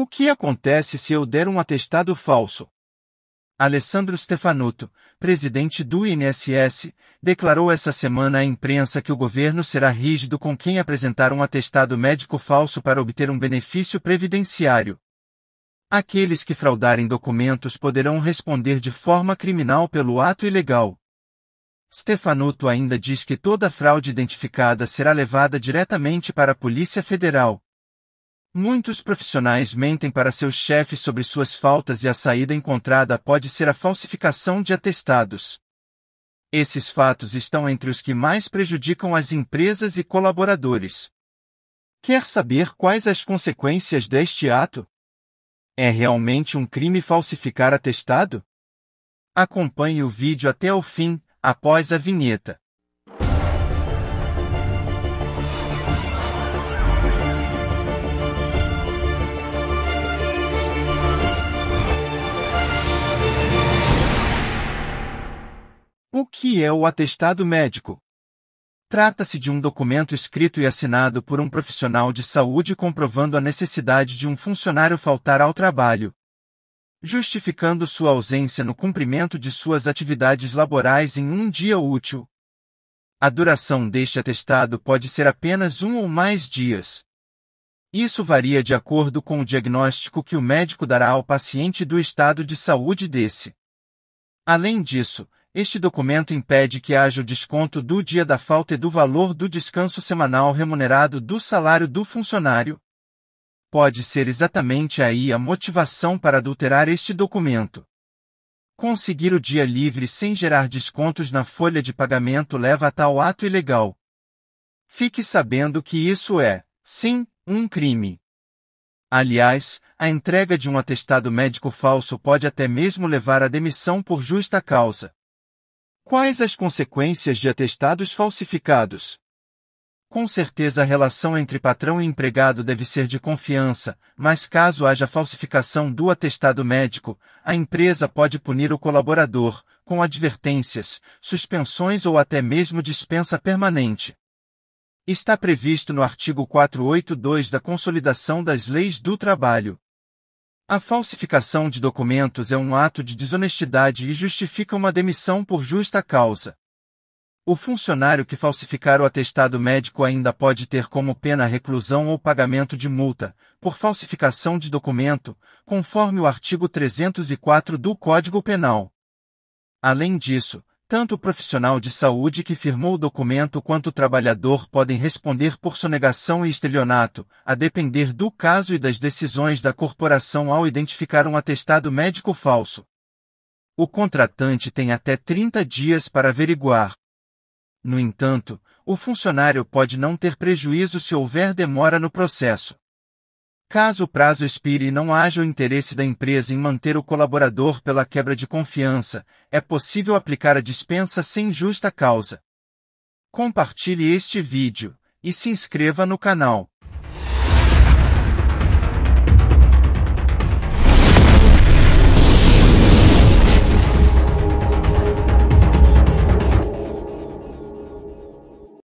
O que acontece se eu der um atestado falso? Alessandro Stefanuto, presidente do INSS, declarou essa semana à imprensa que o governo será rígido com quem apresentar um atestado médico falso para obter um benefício previdenciário. Aqueles que fraudarem documentos poderão responder de forma criminal pelo ato ilegal. Stefanuto ainda diz que toda fraude identificada será levada diretamente para a Polícia Federal. Muitos profissionais mentem para seus chefes sobre suas faltas e a saída encontrada pode ser a falsificação de atestados. Esses fatos estão entre os que mais prejudicam as empresas e colaboradores. Quer saber quais as consequências deste ato? É realmente um crime falsificar atestado? Acompanhe o vídeo até o fim, após a vinheta. que é o atestado médico. Trata-se de um documento escrito e assinado por um profissional de saúde comprovando a necessidade de um funcionário faltar ao trabalho, justificando sua ausência no cumprimento de suas atividades laborais em um dia útil. A duração deste atestado pode ser apenas um ou mais dias. Isso varia de acordo com o diagnóstico que o médico dará ao paciente do estado de saúde desse. Além disso, este documento impede que haja o desconto do dia da falta e do valor do descanso semanal remunerado do salário do funcionário. Pode ser exatamente aí a motivação para adulterar este documento. Conseguir o dia livre sem gerar descontos na folha de pagamento leva a tal ato ilegal. Fique sabendo que isso é, sim, um crime. Aliás, a entrega de um atestado médico falso pode até mesmo levar à demissão por justa causa. Quais as consequências de atestados falsificados? Com certeza a relação entre patrão e empregado deve ser de confiança, mas caso haja falsificação do atestado médico, a empresa pode punir o colaborador, com advertências, suspensões ou até mesmo dispensa permanente. Está previsto no artigo 482 da Consolidação das Leis do Trabalho. A falsificação de documentos é um ato de desonestidade e justifica uma demissão por justa causa. O funcionário que falsificar o atestado médico ainda pode ter como pena reclusão ou pagamento de multa, por falsificação de documento, conforme o artigo 304 do Código Penal. Além disso, tanto o profissional de saúde que firmou o documento quanto o trabalhador podem responder por sonegação e estelionato, a depender do caso e das decisões da corporação ao identificar um atestado médico falso. O contratante tem até 30 dias para averiguar. No entanto, o funcionário pode não ter prejuízo se houver demora no processo. Caso o prazo expire e não haja o interesse da empresa em manter o colaborador pela quebra de confiança, é possível aplicar a dispensa sem justa causa. Compartilhe este vídeo e se inscreva no canal.